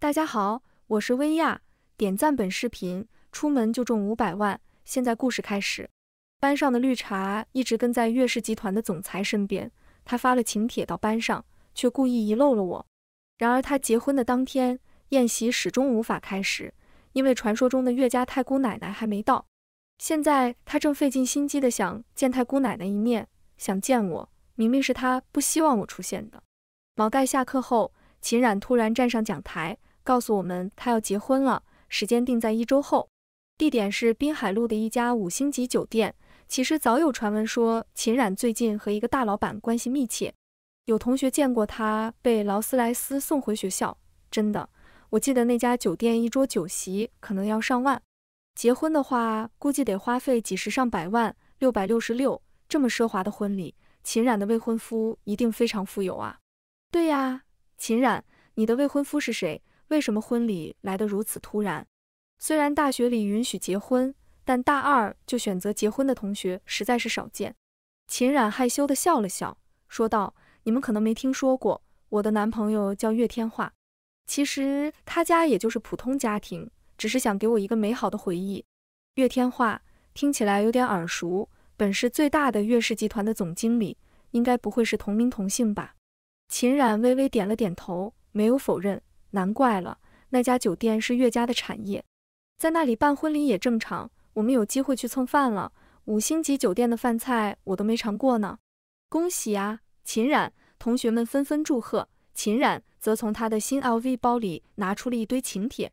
大家好，我是薇娅。点赞本视频，出门就中五百万。现在故事开始。班上的绿茶一直跟在岳氏集团的总裁身边。他发了请帖到班上，却故意遗漏了我。然而他结婚的当天，宴席始终无法开始，因为传说中的岳家太姑奶奶还没到。现在他正费尽心机的想见太姑奶奶一面，想见我。明明是他不希望我出现的。毛盖下课后，秦冉突然站上讲台。告诉我们，他要结婚了，时间定在一周后，地点是滨海路的一家五星级酒店。其实早有传闻说，秦冉最近和一个大老板关系密切，有同学见过他被劳斯莱斯送回学校。真的，我记得那家酒店一桌酒席可能要上万，结婚的话估计得花费几十上百万。六百六十六，这么奢华的婚礼，秦冉的未婚夫一定非常富有啊。对呀，秦冉，你的未婚夫是谁？为什么婚礼来得如此突然？虽然大学里允许结婚，但大二就选择结婚的同学实在是少见。秦冉害羞地笑了笑，说道：“你们可能没听说过，我的男朋友叫岳天化。其实他家也就是普通家庭，只是想给我一个美好的回忆。”岳天化听起来有点耳熟，本市最大的岳氏集团的总经理，应该不会是同名同姓吧？秦冉微微点了点头，没有否认。难怪了，那家酒店是岳家的产业，在那里办婚礼也正常。我们有机会去蹭饭了，五星级酒店的饭菜我都没尝过呢。恭喜啊，秦冉！同学们纷纷祝贺。秦冉则从他的新 LV 包里拿出了一堆请帖，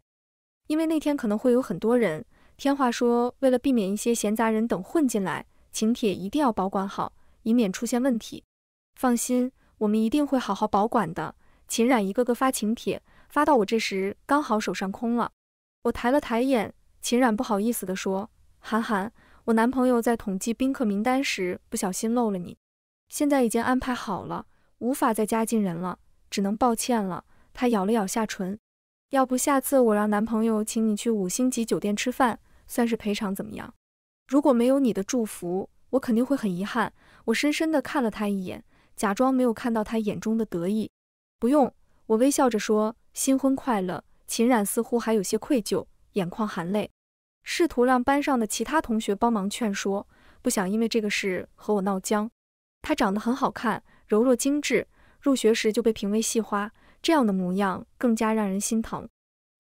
因为那天可能会有很多人。天话说，为了避免一些闲杂人等混进来，请帖一定要保管好，以免出现问题。放心，我们一定会好好保管的。秦冉一个个发请帖。发到我这时刚好手上空了，我抬了抬眼，秦冉不好意思地说：“韩寒，我男朋友在统计宾客名单时不小心漏了你，现在已经安排好了，无法再加进人了，只能抱歉了。”他咬了咬下唇，要不下次我让男朋友请你去五星级酒店吃饭，算是赔偿，怎么样？如果没有你的祝福，我肯定会很遗憾。我深深地看了他一眼，假装没有看到他眼中的得意。不用，我微笑着说。新婚快乐，秦冉似乎还有些愧疚，眼眶含泪，试图让班上的其他同学帮忙劝说，不想因为这个事和我闹僵。她长得很好看，柔弱精致，入学时就被评为系花，这样的模样更加让人心疼。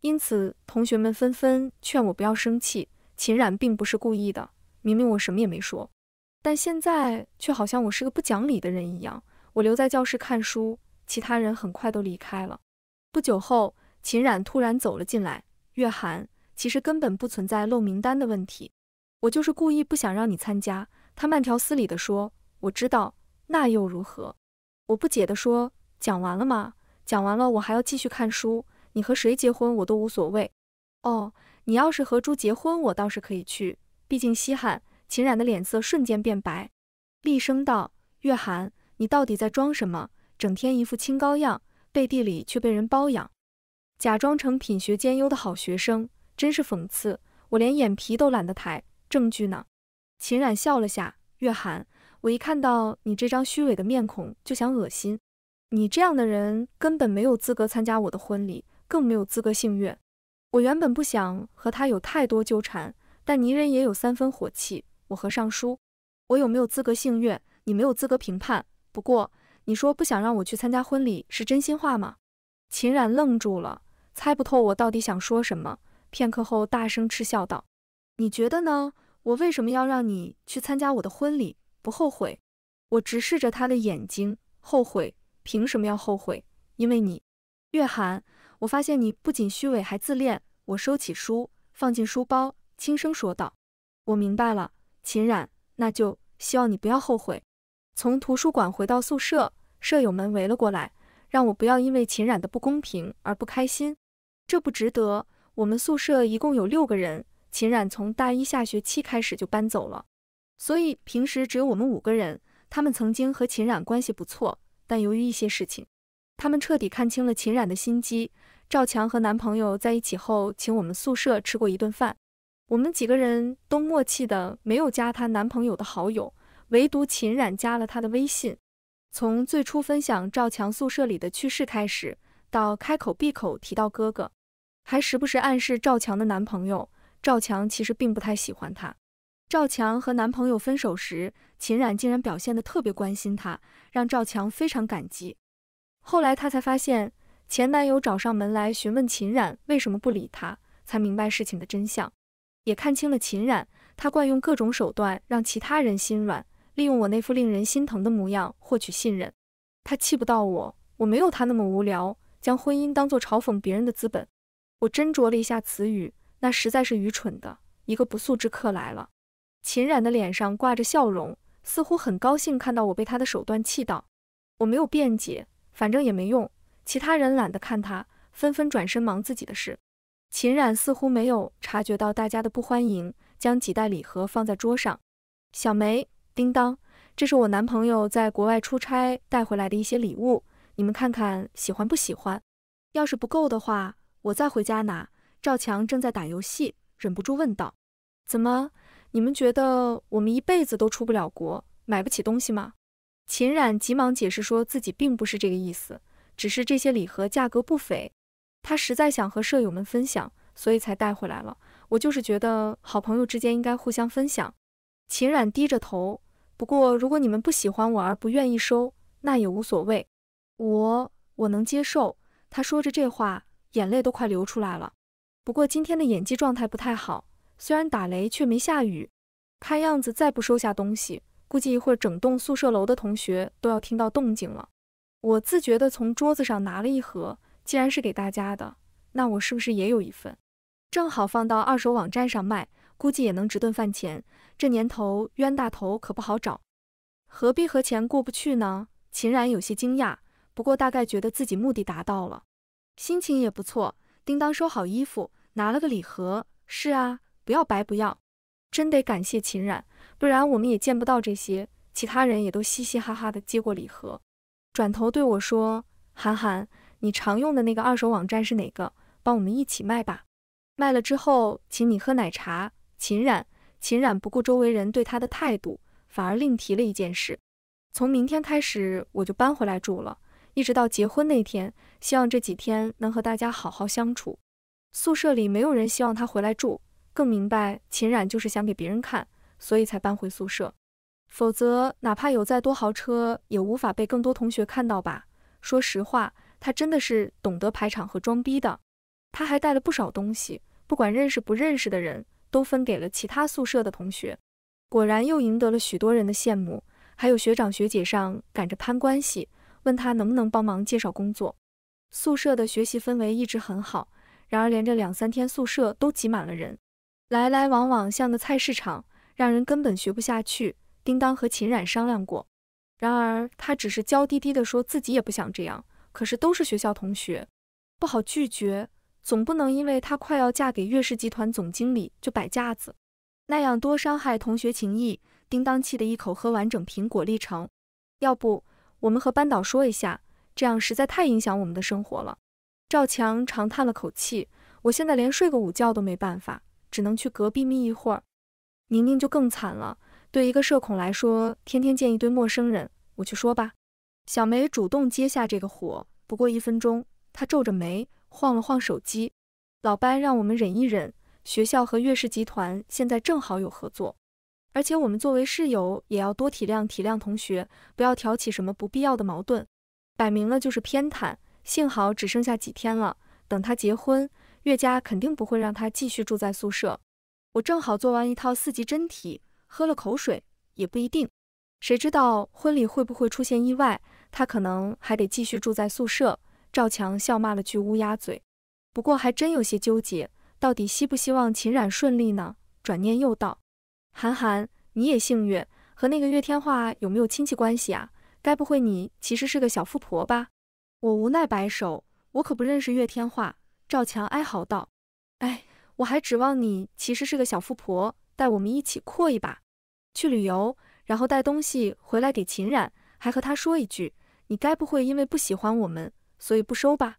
因此，同学们纷纷劝我不要生气，秦冉并不是故意的，明明我什么也没说，但现在却好像我是个不讲理的人一样。我留在教室看书，其他人很快都离开了。不久后，秦冉突然走了进来。月寒，其实根本不存在漏名单的问题，我就是故意不想让你参加。他慢条斯理地说：“我知道，那又如何？”我不解地说：“讲完了吗？讲完了，我还要继续看书。你和谁结婚我都无所谓。哦，你要是和猪结婚，我倒是可以去，毕竟稀罕。”秦冉的脸色瞬间变白，厉声道：“月寒，你到底在装什么？整天一副清高样。”背地里却被人包养，假装成品学兼优的好学生，真是讽刺！我连眼皮都懒得抬。证据呢？秦冉笑了下，月寒，我一看到你这张虚伪的面孔就想恶心。你这样的人根本没有资格参加我的婚礼，更没有资格姓月。我原本不想和他有太多纠缠，但泥人也有三分火气。我和尚书，我有没有资格姓月，你没有资格评判。不过。你说不想让我去参加婚礼是真心话吗？秦冉愣住了，猜不透我到底想说什么。片刻后，大声嗤笑道：“你觉得呢？我为什么要让你去参加我的婚礼？不后悔。”我直视着他的眼睛，后悔？凭什么要后悔？因为你，月寒。我发现你不仅虚伪，还自恋。我收起书，放进书包，轻声说道：“我明白了，秦冉，那就希望你不要后悔。”从图书馆回到宿舍。舍友们围了过来，让我不要因为秦冉的不公平而不开心，这不值得。我们宿舍一共有六个人，秦冉从大一下学期开始就搬走了，所以平时只有我们五个人。他们曾经和秦冉关系不错，但由于一些事情，他们彻底看清了秦冉的心机。赵强和男朋友在一起后，请我们宿舍吃过一顿饭，我们几个人都默契的没有加她男朋友的好友，唯独秦冉加了他的微信。从最初分享赵强宿舍里的趣事开始，到开口闭口提到哥哥，还时不时暗示赵强的男朋友赵强其实并不太喜欢他。赵强和男朋友分手时，秦冉竟然表现得特别关心他，让赵强非常感激。后来他才发现前男友找上门来询问秦冉为什么不理他，才明白事情的真相，也看清了秦冉，他惯用各种手段让其他人心软。利用我那副令人心疼的模样获取信任，他气不到我，我没有他那么无聊，将婚姻当作嘲讽别人的资本。我斟酌了一下词语，那实在是愚蠢的。一个不速之客来了，秦冉的脸上挂着笑容，似乎很高兴看到我被他的手段气到。我没有辩解，反正也没用。其他人懒得看他，纷纷转身忙自己的事。秦冉似乎没有察觉到大家的不欢迎，将几袋礼盒放在桌上。小梅。叮当，这是我男朋友在国外出差带回来的一些礼物，你们看看喜欢不喜欢？要是不够的话，我再回家拿。赵强正在打游戏，忍不住问道：“怎么？你们觉得我们一辈子都出不了国，买不起东西吗？”秦冉急忙解释说：“自己并不是这个意思，只是这些礼盒价格不菲，他实在想和舍友们分享，所以才带回来了。我就是觉得好朋友之间应该互相分享。”秦冉低着头。不过，如果你们不喜欢我而不愿意收，那也无所谓，我我能接受。他说着这话，眼泪都快流出来了。不过今天的演技状态不太好，虽然打雷却没下雨，看样子再不收下东西，估计一会儿整栋宿舍楼的同学都要听到动静了。我自觉地从桌子上拿了一盒，既然是给大家的，那我是不是也有一份？正好放到二手网站上卖，估计也能值顿饭钱。这年头，冤大头可不好找，何必和钱过不去呢？秦冉有些惊讶，不过大概觉得自己目的达到了，心情也不错。叮当收好衣服，拿了个礼盒。是啊，不要白不要，真得感谢秦冉，不然我们也见不到这些。其他人也都嘻嘻哈哈的接过礼盒，转头对我说：“韩寒，你常用的那个二手网站是哪个？帮我们一起卖吧，卖了之后请你喝奶茶。”秦冉。秦冉不顾周围人对他的态度，反而另提了一件事。从明天开始，我就搬回来住了，一直到结婚那天。希望这几天能和大家好好相处。宿舍里没有人希望他回来住，更明白秦冉就是想给别人看，所以才搬回宿舍。否则，哪怕有再多豪车，也无法被更多同学看到吧？说实话，他真的是懂得排场和装逼的。他还带了不少东西，不管认识不认识的人。都分给了其他宿舍的同学，果然又赢得了许多人的羡慕。还有学长学姐上赶着攀关系，问他能不能帮忙介绍工作。宿舍的学习氛围一直很好，然而连着两三天宿舍都挤满了人，来来往往像个菜市场，让人根本学不下去。叮当和秦冉商量过，然而他只是娇滴滴地说自己也不想这样，可是都是学校同学，不好拒绝。总不能因为她快要嫁给岳氏集团总经理就摆架子，那样多伤害同学情谊。叮当气得一口喝完整苹果粒橙，要不我们和班导说一下，这样实在太影响我们的生活了。赵强长叹了口气，我现在连睡个午觉都没办法，只能去隔壁眯一会儿。宁宁就更惨了，对一个社恐来说，天天见一堆陌生人。我去说吧。小梅主动接下这个活，不过一分钟，她皱着眉。晃了晃手机，老班让我们忍一忍，学校和岳氏集团现在正好有合作，而且我们作为室友也要多体谅体谅同学，不要挑起什么不必要的矛盾。摆明了就是偏袒，幸好只剩下几天了，等他结婚，岳家肯定不会让他继续住在宿舍。我正好做完一套四级真题，喝了口水，也不一定，谁知道婚礼会不会出现意外，他可能还得继续住在宿舍。赵强笑骂了句“乌鸦嘴”，不过还真有些纠结，到底希不希望秦冉顺利呢？转念又道：“韩寒，你也姓岳，和那个岳天化有没有亲戚关系啊？该不会你其实是个小富婆吧？”我无奈摆手：“我可不认识岳天化。”赵强哀嚎道：“哎，我还指望你其实是个小富婆，带我们一起阔一把，去旅游，然后带东西回来给秦冉，还和他说一句，你该不会因为不喜欢我们？”所以不收吧。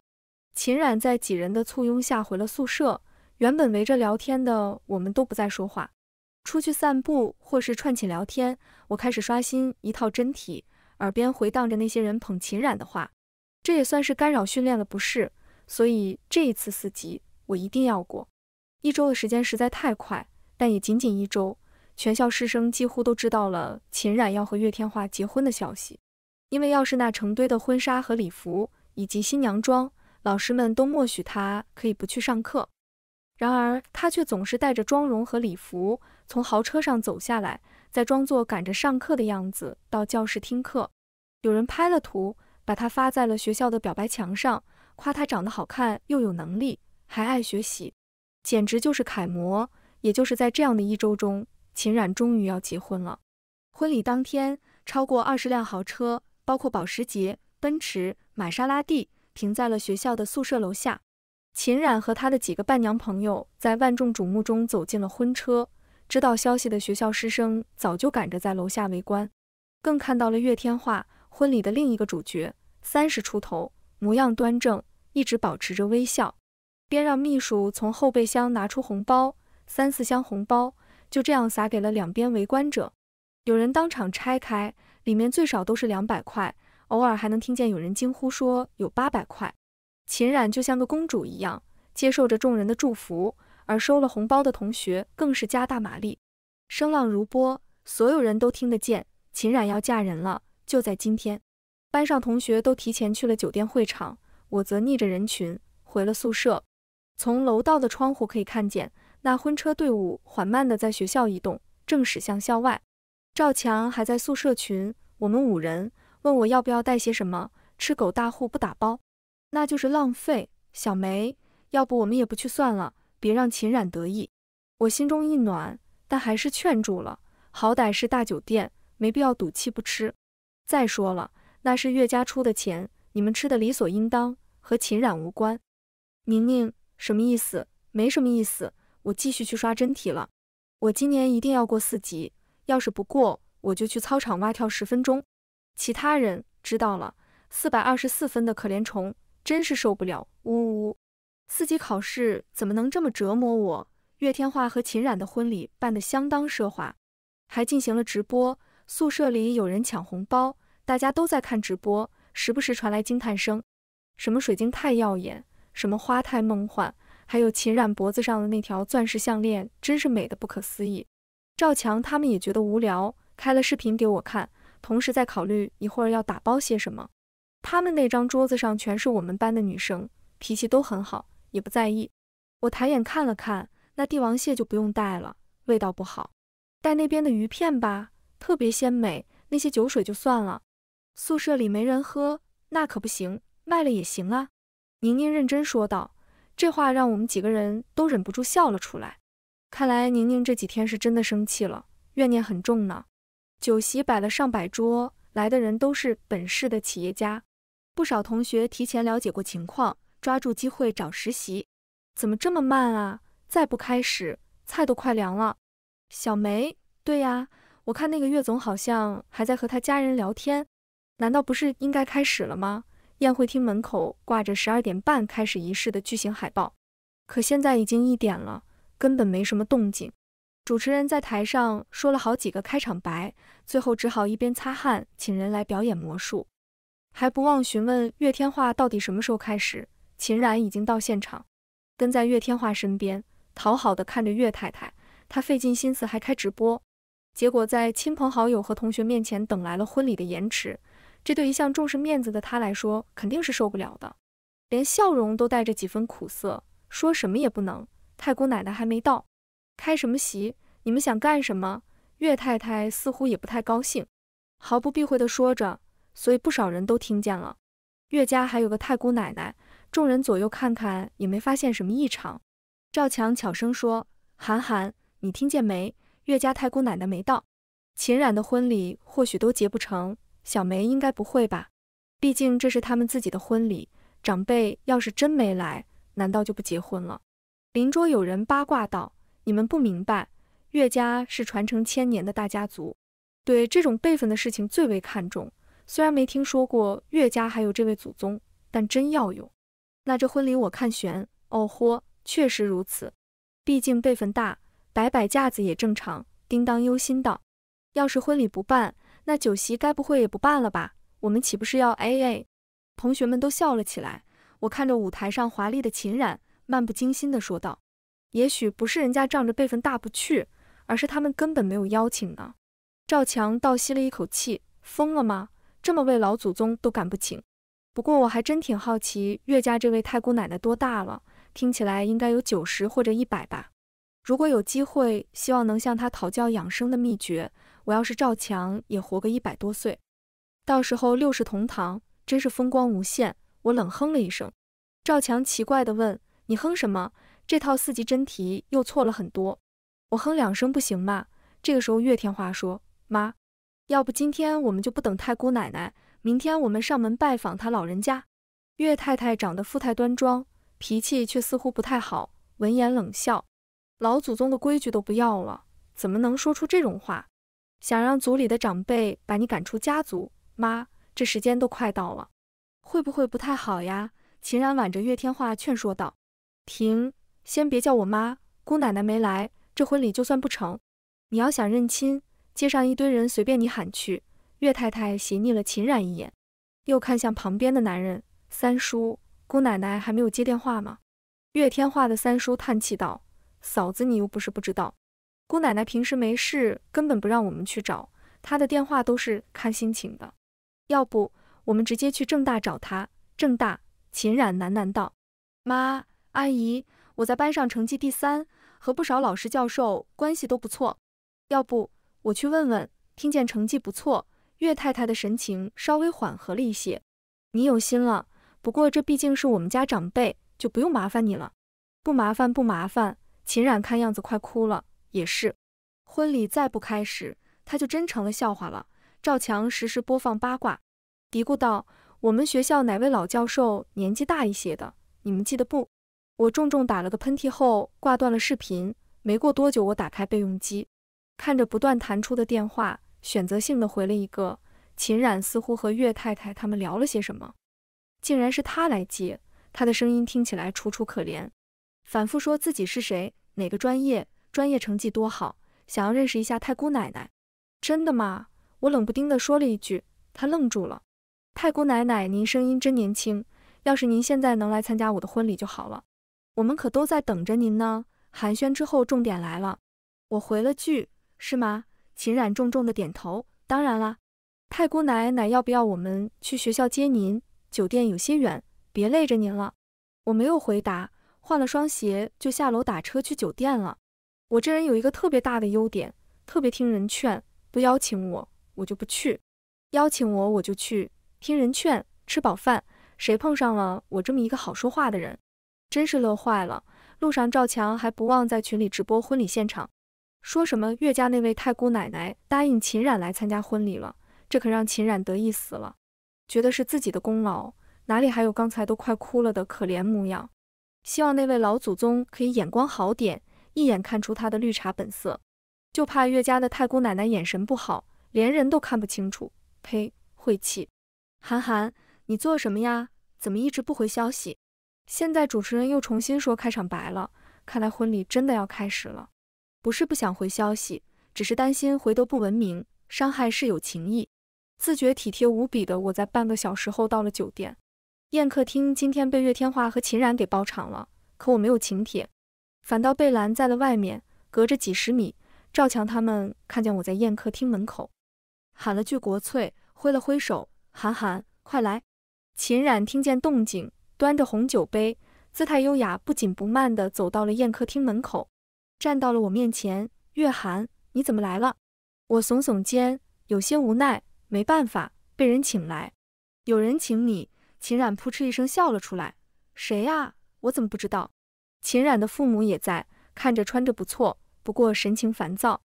秦冉在几人的簇拥下回了宿舍。原本围着聊天的我们都不再说话，出去散步或是串寝聊天。我开始刷新一套真题，耳边回荡着那些人捧秦冉的话。这也算是干扰训练了，不是？所以这一次四级我一定要过。一周的时间实在太快，但也仅仅一周，全校师生几乎都知道了秦冉要和岳天华结婚的消息。因为要是那成堆的婚纱和礼服。以及新娘妆，老师们都默许她可以不去上课。然而，她却总是带着妆容和礼服从豪车上走下来，再装作赶着上课的样子到教室听课。有人拍了图，把她发在了学校的表白墙上，夸她长得好看又有能力，还爱学习，简直就是楷模。也就是在这样的一周中，秦冉终于要结婚了。婚礼当天，超过二十辆豪车，包括保时捷。奔驰、玛莎拉蒂停在了学校的宿舍楼下，秦冉和他的几个伴娘朋友在万众瞩目中走进了婚车。知道消息的学校师生早就赶着在楼下围观，更看到了岳天化婚礼的另一个主角，三十出头，模样端正，一直保持着微笑，边让秘书从后备箱拿出红包，三四箱红包就这样撒给了两边围观者，有人当场拆开，里面最少都是两百块。偶尔还能听见有人惊呼说有八百块，秦冉就像个公主一样接受着众人的祝福，而收了红包的同学更是加大马力，声浪如波，所有人都听得见。秦冉要嫁人了，就在今天。班上同学都提前去了酒店会场，我则逆着人群回了宿舍。从楼道的窗户可以看见，那婚车队伍缓慢地在学校移动，正驶向校外。赵强还在宿舍群，我们五人。问我要不要带些什么？吃狗大户不打包，那就是浪费。小梅，要不我们也不去算了，别让秦冉得意。我心中一暖，但还是劝住了。好歹是大酒店，没必要赌气不吃。再说了，那是岳家出的钱，你们吃的理所应当，和秦冉无关。宁宁，什么意思？没什么意思。我继续去刷真题了。我今年一定要过四级，要是不过，我就去操场蛙跳十分钟。其他人知道了，四百二十四分的可怜虫真是受不了，呜呜呜！四级考试怎么能这么折磨我？岳天化和秦冉的婚礼办得相当奢华，还进行了直播。宿舍里有人抢红包，大家都在看直播，时不时传来惊叹声：什么水晶太耀眼，什么花太梦幻，还有秦冉脖子上的那条钻石项链，真是美得不可思议。赵强他们也觉得无聊，开了视频给我看。同时在考虑一会儿要打包些什么。他们那张桌子上全是我们班的女生，脾气都很好，也不在意。我抬眼看了看，那帝王蟹就不用带了，味道不好。带那边的鱼片吧，特别鲜美。那些酒水就算了，宿舍里没人喝，那可不行，卖了也行啊。宁宁认真说道，这话让我们几个人都忍不住笑了出来。看来宁宁这几天是真的生气了，怨念很重呢。酒席摆了上百桌，来的人都是本市的企业家。不少同学提前了解过情况，抓住机会找实习。怎么这么慢啊？再不开始，菜都快凉了。小梅，对呀，我看那个月总好像还在和他家人聊天。难道不是应该开始了吗？宴会厅门口挂着十二点半开始仪式的巨型海报，可现在已经一点了，根本没什么动静。主持人在台上说了好几个开场白，最后只好一边擦汗，请人来表演魔术，还不忘询问岳天化到底什么时候开始。秦然已经到现场，跟在岳天化身边，讨好的看着岳太太。他费尽心思还开直播，结果在亲朋好友和同学面前等来了婚礼的延迟，这对一向重视面子的他来说肯定是受不了的，连笑容都带着几分苦涩，说什么也不能。太姑奶奶还没到。开什么席？你们想干什么？岳太太似乎也不太高兴，毫不避讳地说着，所以不少人都听见了。岳家还有个太姑奶奶，众人左右看看也没发现什么异常。赵强悄声说：“韩寒，你听见没？岳家太姑奶奶没到，秦冉的婚礼或许都结不成。小梅应该不会吧？毕竟这是他们自己的婚礼，长辈要是真没来，难道就不结婚了？”邻桌有人八卦道。你们不明白，岳家是传承千年的大家族，对这种辈分的事情最为看重。虽然没听说过岳家还有这位祖宗，但真要有，那这婚礼我看悬哦豁，确实如此，毕竟辈分大，摆摆架子也正常。叮当忧心道：“要是婚礼不办，那酒席该不会也不办了吧？我们岂不是要 A A？” 同学们都笑了起来。我看着舞台上华丽的秦冉，漫不经心的说道。也许不是人家仗着辈分大不去，而是他们根本没有邀请呢。赵强倒吸了一口气，疯了吗？这么位老祖宗都敢不请？不过我还真挺好奇，岳家这位太姑奶奶多大了？听起来应该有九十或者一百吧。如果有机会，希望能向她讨教养生的秘诀。我要是赵强，也活个一百多岁，到时候六世同堂，真是风光无限。我冷哼了一声。赵强奇怪的问：“你哼什么？”这套四级真题又错了很多，我哼两声不行吗？这个时候，岳天华说：“妈，要不今天我们就不等太姑奶奶，明天我们上门拜访她老人家。”岳太太长得富态端庄，脾气却似乎不太好，闻言冷笑：“老祖宗的规矩都不要了，怎么能说出这种话？想让族里的长辈把你赶出家族？”妈，这时间都快到了，会不会不太好呀？”秦然挽着岳天华劝说道：“停。”先别叫我妈，姑奶奶没来，这婚礼就算不成。你要想认亲，街上一堆人，随便你喊去。岳太太斜睨了秦冉一眼，又看向旁边的男人。三叔，姑奶奶还没有接电话吗？岳天化的三叔叹气道：“嫂子，你又不是不知道，姑奶奶平时没事，根本不让我们去找她的电话，都是看心情的。要不，我们直接去正大找她。”正大，秦冉喃喃道：“妈，阿姨。”我在班上成绩第三，和不少老师教授关系都不错，要不我去问问。听见成绩不错，岳太太的神情稍微缓和了一些。你有心了，不过这毕竟是我们家长辈，就不用麻烦你了。不麻烦不麻烦。秦冉看样子快哭了，也是，婚礼再不开始，她就真成了笑话了。赵强实时播放八卦，嘀咕道：“我们学校哪位老教授年纪大一些的，你们记得不？”我重重打了个喷嚏后挂断了视频。没过多久，我打开备用机，看着不断弹出的电话，选择性的回了一个。秦冉似乎和岳太太他们聊了些什么，竟然是他来接。他的声音听起来楚楚可怜，反复说自己是谁，哪个专业，专业成绩多好，想要认识一下太姑奶奶。真的吗？我冷不丁的说了一句，他愣住了。太姑奶奶，您声音真年轻，要是您现在能来参加我的婚礼就好了。我们可都在等着您呢。寒暄之后，重点来了。我回了句：“是吗？”秦冉重重的点头：“当然啦。”太姑奶奶，要不要我们去学校接您？酒店有些远，别累着您了。我没有回答，换了双鞋就下楼打车去酒店了。我这人有一个特别大的优点，特别听人劝。不邀请我，我就不去；邀请我，我就去。听人劝，吃饱饭。谁碰上了我这么一个好说话的人？真是乐坏了。路上，赵强还不忘在群里直播婚礼现场，说什么岳家那位太姑奶奶答应秦冉来参加婚礼了，这可让秦冉得意死了，觉得是自己的功劳，哪里还有刚才都快哭了的可怜模样？希望那位老祖宗可以眼光好点，一眼看出他的绿茶本色，就怕岳家的太姑奶奶眼神不好，连人都看不清楚。呸，晦气！韩寒，你做什么呀？怎么一直不回消息？现在主持人又重新说开场白了，看来婚礼真的要开始了。不是不想回消息，只是担心回得不文明，伤害室友情谊。自觉体贴无比的我，在半个小时后到了酒店宴客厅。今天被岳天华和秦冉给包场了，可我没有请帖，反倒被拦在了外面，隔着几十米。赵强他们看见我在宴客厅门口，喊了句“国粹”，挥了挥手：“韩寒，快来！”秦冉听见动静。端着红酒杯，姿态优雅、不紧不慢地走到了宴客厅门口，站到了我面前。月寒，你怎么来了？我耸耸肩，有些无奈，没办法，被人请来。有人请你？秦冉扑哧一声笑了出来。谁呀？我怎么不知道？秦冉的父母也在，看着穿着不错，不过神情烦躁，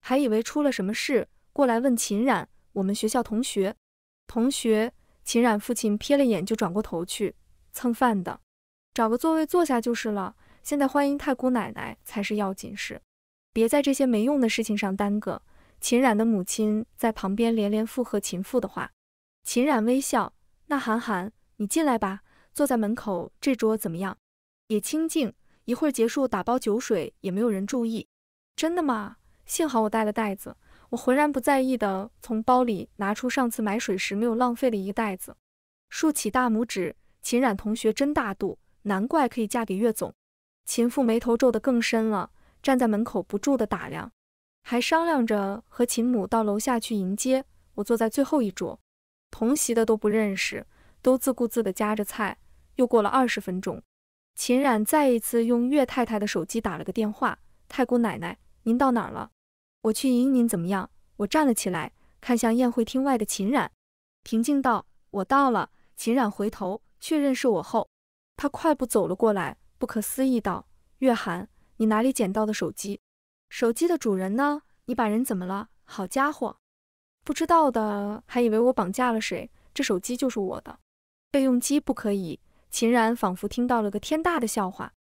还以为出了什么事，过来问秦冉。我们学校同学。同学？秦冉父亲瞥了眼，就转过头去。蹭饭的，找个座位坐下就是了。现在欢迎太姑奶奶才是要紧事，别在这些没用的事情上耽搁。秦冉的母亲在旁边连连附和秦父的话。秦冉微笑：“那韩寒，你进来吧，坐在门口这桌怎么样？也清静。一会儿结束打包酒水也没有人注意。”真的吗？幸好我带了袋子。我浑然不在意的从包里拿出上次买水时没有浪费的一个袋子，竖起大拇指。秦冉同学真大度，难怪可以嫁给岳总。秦父眉头皱得更深了，站在门口不住地打量，还商量着和秦母到楼下去迎接。我坐在最后一桌，同席的都不认识，都自顾自地夹着菜。又过了二十分钟，秦冉再一次用岳太太的手机打了个电话：“太姑奶奶，您到哪了？我去迎您怎么样？”我站了起来，看向宴会厅外的秦冉，平静道：“我到了。”秦冉回头。确认是我后，他快步走了过来，不可思议道：“月寒，你哪里捡到的手机？手机的主人呢？你把人怎么了？好家伙，不知道的还以为我绑架了谁。这手机就是我的备用机，不可以。”秦然仿佛听到了个天大的笑话。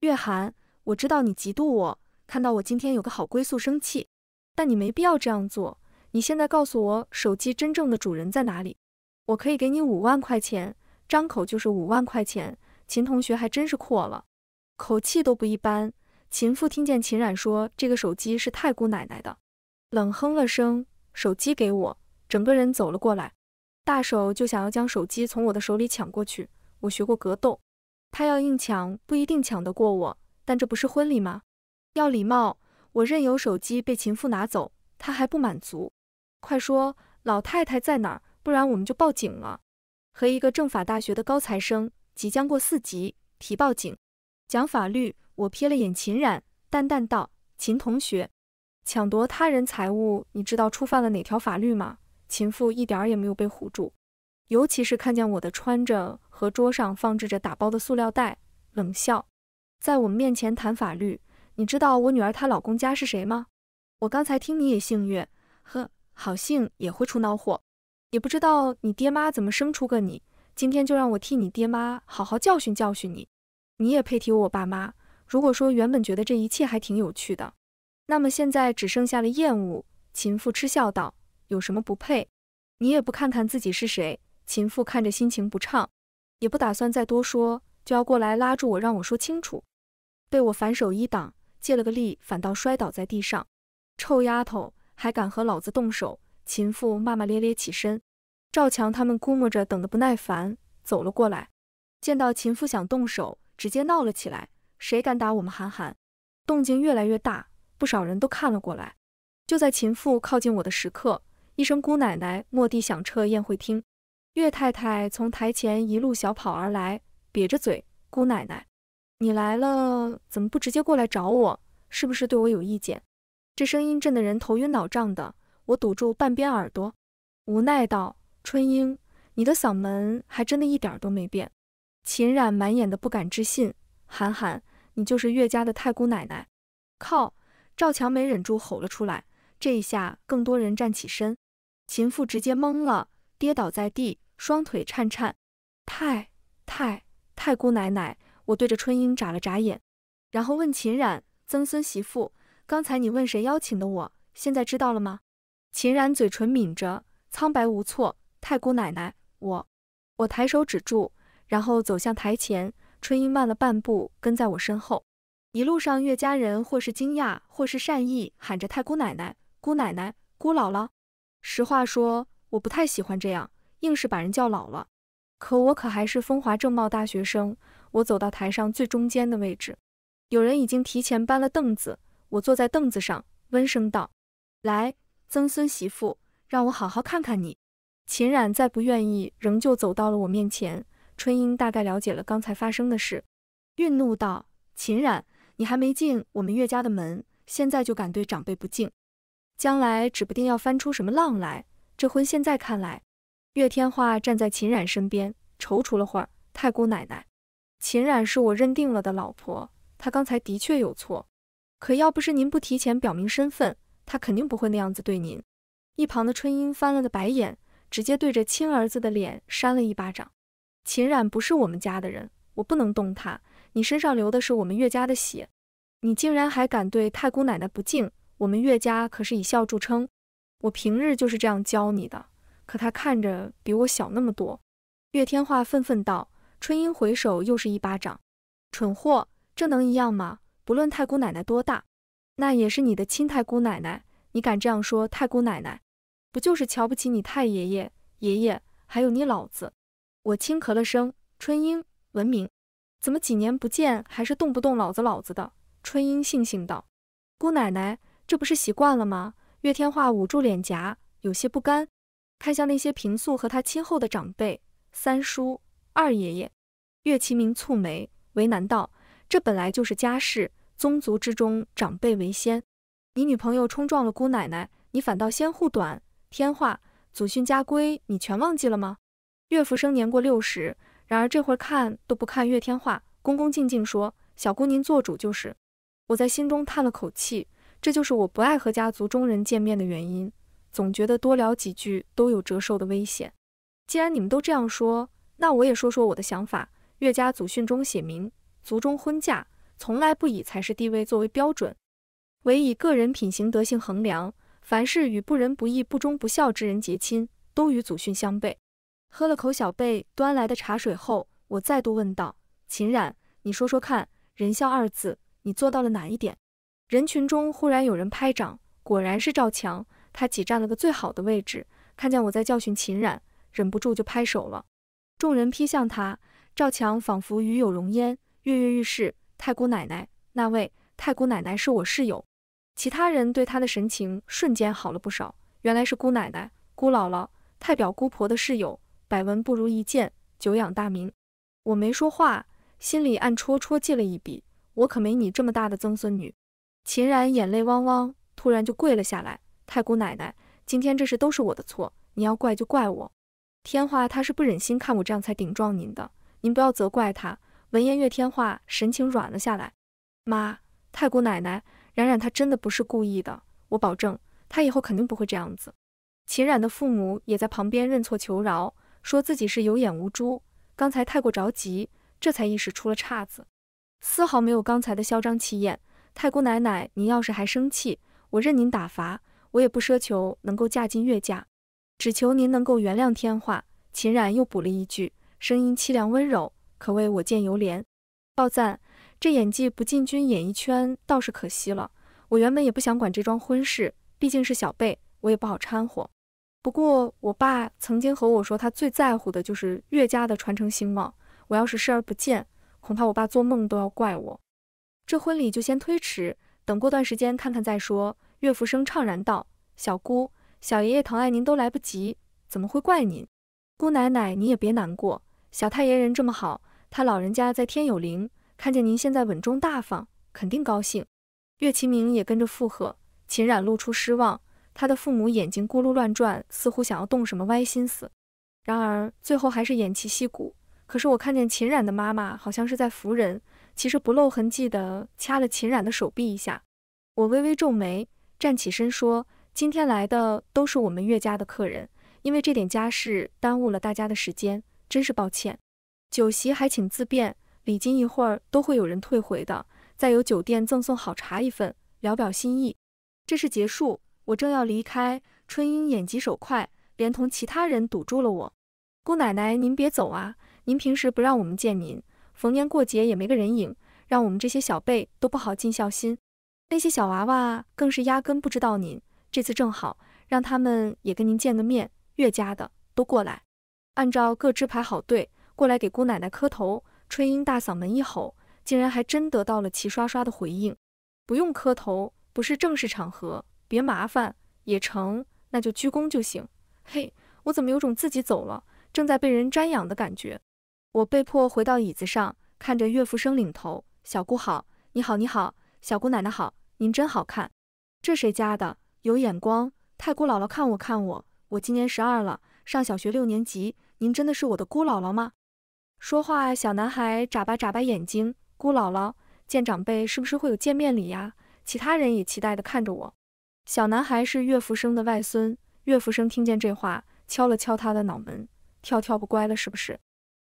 月寒，我知道你嫉妒我，看到我今天有个好归宿生气，但你没必要这样做。你现在告诉我手机真正的主人在哪里，我可以给你五万块钱。张口就是五万块钱，秦同学还真是阔了，口气都不一般。秦父听见秦冉说这个手机是太姑奶奶的，冷哼了声，手机给我，整个人走了过来，大手就想要将手机从我的手里抢过去。我学过格斗，他要硬抢不一定抢得过我，但这不是婚礼吗？要礼貌，我任由手机被秦父拿走，他还不满足，快说老太太在哪儿，不然我们就报警了。和一个政法大学的高材生即将过四级，提报警讲法律。我瞥了眼秦冉，淡淡道：“秦同学，抢夺他人财物，你知道触犯了哪条法律吗？”秦父一点也没有被唬住，尤其是看见我的穿着和桌上放置着打包的塑料袋，冷笑：“在我们面前谈法律，你知道我女儿她老公家是谁吗？”我刚才听你也姓岳，呵，好姓也会出孬货。也不知道你爹妈怎么生出个你，今天就让我替你爹妈好好教训教训你，你也配提我爸妈？如果说原本觉得这一切还挺有趣的，那么现在只剩下了厌恶。秦父嗤笑道：“有什么不配？你也不看看自己是谁。”秦父看着心情不畅，也不打算再多说，就要过来拉住我，让我说清楚。被我反手一挡，借了个力，反倒摔倒在地上。臭丫头，还敢和老子动手！秦父骂骂咧咧起身，赵强他们估摸着等的不耐烦，走了过来。见到秦父想动手，直接闹了起来。谁敢打我们韩寒？动静越来越大，不少人都看了过来。就在秦父靠近我的时刻，一声姑奶奶蓦地响彻宴会厅。岳太太从台前一路小跑而来，瘪着嘴：“姑奶奶，你来了，怎么不直接过来找我？是不是对我有意见？”这声音震得人头晕脑胀的。我堵住半边耳朵，无奈道：“春英，你的嗓门还真的一点都没变。”秦冉满眼的不敢置信：“韩寒，你就是岳家的太姑奶奶！”靠！赵强没忍住吼了出来。这一下，更多人站起身。秦父直接懵了，跌倒在地，双腿颤颤。太太太姑奶奶！我对着春英眨了眨眼，然后问秦冉：“曾孙媳妇，刚才你问谁邀请的？我现在知道了吗？”秦然嘴唇抿着，苍白无措。太姑奶奶，我……我抬手止住，然后走向台前。春英慢了半步，跟在我身后。一路上，岳家人或是惊讶，或是善意，喊着“太姑奶奶，姑奶奶，姑姥姥”。实话说，我不太喜欢这样，硬是把人叫老了。可我可还是风华正茂大学生。我走到台上最中间的位置，有人已经提前搬了凳子。我坐在凳子上，温声道：“来。”曾孙媳妇，让我好好看看你。秦冉再不愿意，仍旧走到了我面前。春英大概了解了刚才发生的事，愠怒道：“秦冉，你还没进我们岳家的门，现在就敢对长辈不敬，将来指不定要翻出什么浪来。这婚现在看来……”岳天化站在秦冉身边，踌躇了会儿：“太姑奶奶，秦冉是我认定了的老婆，她刚才的确有错，可要不是您不提前表明身份。”他肯定不会那样子对您。一旁的春英翻了个白眼，直接对着亲儿子的脸扇了一巴掌。秦冉不是我们家的人，我不能动他。你身上流的是我们岳家的血，你竟然还敢对太姑奶奶不敬！我们岳家可是以孝著称，我平日就是这样教你的。可他看着比我小那么多。岳天化愤愤道。春英回首又是一巴掌。蠢货，这能一样吗？不论太姑奶奶多大。那也是你的亲太姑奶奶，你敢这样说太姑奶奶？不就是瞧不起你太爷爷、爷爷，还有你老子？我轻咳了声。春英，文明，怎么几年不见，还是动不动老子老子的？春英悻悻道：“姑奶奶，这不是习惯了吗？”岳天化捂住脸颊，有些不甘，看向那些平素和他亲厚的长辈，三叔、二爷爷。岳其明蹙眉，为难道：“这本来就是家事。”宗族之中，长辈为先。你女朋友冲撞了姑奶奶，你反倒先护短。天化，祖训家规你全忘记了吗？岳福生年过六十，然而这会儿看都不看岳天化，恭恭敬敬说：“小姑您做主就是。”我在心中叹了口气，这就是我不爱和家族中人见面的原因，总觉得多聊几句都有折寿的危险。既然你们都这样说，那我也说说我的想法。岳家祖训中写明，族中婚嫁。从来不以才是地位作为标准，唯以个人品行德性衡量。凡是与不仁不义不忠不孝之人结亲，都与祖训相悖。喝了口小贝端来的茶水后，我再度问道：“秦冉，你说说看，仁孝二字，你做到了哪一点？”人群中忽然有人拍掌，果然是赵强。他挤占了个最好的位置，看见我在教训秦冉，忍不住就拍手了。众人劈向他，赵强仿佛与有荣焉，跃跃欲试。太姑奶奶，那位太姑奶奶是我室友。其他人对她的神情瞬间好了不少。原来是姑奶奶、姑姥姥、太表姑婆的室友，百闻不如一见，久仰大名。我没说话，心里暗戳戳记了一笔。我可没你这么大的曾孙女。秦然眼泪汪汪，突然就跪了下来。太姑奶奶，今天这事都是我的错，你要怪就怪我。天华他是不忍心看我这样，才顶撞您的，您不要责怪他。闻言，月天化神情软了下来。妈，太姑奶奶，冉冉她真的不是故意的，我保证，她以后肯定不会这样子。秦冉的父母也在旁边认错求饶，说自己是有眼无珠，刚才太过着急，这才意识出了岔子，丝毫没有刚才的嚣张气焰。太姑奶奶，您要是还生气，我任您打罚，我也不奢求能够嫁进月家，只求您能够原谅天化。秦冉又补了一句，声音凄凉温柔。可谓我见犹怜，爆赞！这演技不进军演艺圈倒是可惜了。我原本也不想管这桩婚事，毕竟是小辈，我也不好掺和。不过我爸曾经和我说，他最在乎的就是岳家的传承兴旺。我要是视而不见，恐怕我爸做梦都要怪我。这婚礼就先推迟，等过段时间看看再说。岳福生怅然道：“小姑，小爷爷疼爱您都来不及，怎么会怪您？姑奶奶你也别难过，小太爷人这么好。”他老人家在天有灵，看见您现在稳重大方，肯定高兴。岳其明也跟着附和。秦冉露出失望，他的父母眼睛咕噜乱转，似乎想要动什么歪心思，然而最后还是偃旗息鼓。可是我看见秦冉的妈妈好像是在扶人，其实不露痕迹地掐了秦冉的手臂一下。我微微皱眉，站起身说：“今天来的都是我们岳家的客人，因为这点家事耽误了大家的时间，真是抱歉。”酒席还请自便，礼金一会儿都会有人退回的。再由酒店赠送好茶一份，聊表心意。这事结束，我正要离开，春英眼疾手快，连同其他人堵住了我。姑奶奶，您别走啊！您平时不让我们见您，逢年过节也没个人影，让我们这些小辈都不好尽孝心。那些小娃娃更是压根不知道您。这次正好，让他们也跟您见个面。岳家的都过来，按照各支排好队。过来给姑奶奶磕头，春英大嗓门一吼，竟然还真得到了齐刷刷的回应。不用磕头，不是正式场合，别麻烦也成，那就鞠躬就行。嘿，我怎么有种自己走了，正在被人瞻仰的感觉？我被迫回到椅子上，看着岳父生领头，小姑好，你好你好，小姑奶奶好，您真好看。这谁家的有眼光？太姑姥姥看我看我，我今年十二了，上小学六年级，您真的是我的姑姥姥吗？说话，小男孩眨巴眨巴眼睛。姑姥姥见长辈，是不是会有见面礼呀？其他人也期待地看着我。小男孩是岳福生的外孙。岳福生听见这话，敲了敲他的脑门：“跳跳不乖了，是不是？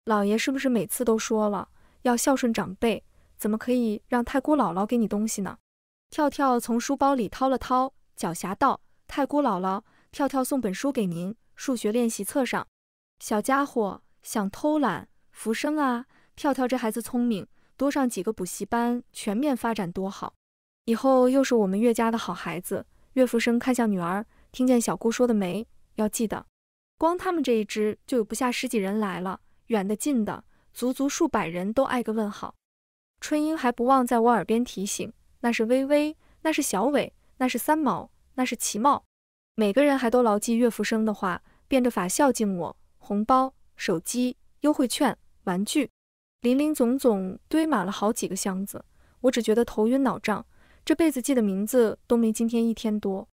老爷是不是每次都说了要孝顺长辈，怎么可以让太姑姥姥给你东西呢？”跳跳从书包里掏了掏，狡黠道：“太姑姥姥，跳跳送本书给您，数学练习册上。”小家伙想偷懒。福生啊，跳跳这孩子聪明，多上几个补习班，全面发展多好，以后又是我们岳家的好孩子。岳福生看向女儿，听见小姑说的没？要记得，光他们这一支就有不下十几人来了，远的近的，足足数百人都挨个问好。春英还不忘在我耳边提醒，那是微微，那是小伟，那是三毛，那是齐茂，每个人还都牢记岳福生的话，变着法孝敬我，红包、手机、优惠券。玩具，林林总总堆满了好几个箱子，我只觉得头晕脑胀，这辈子记的名字都没今天一天多。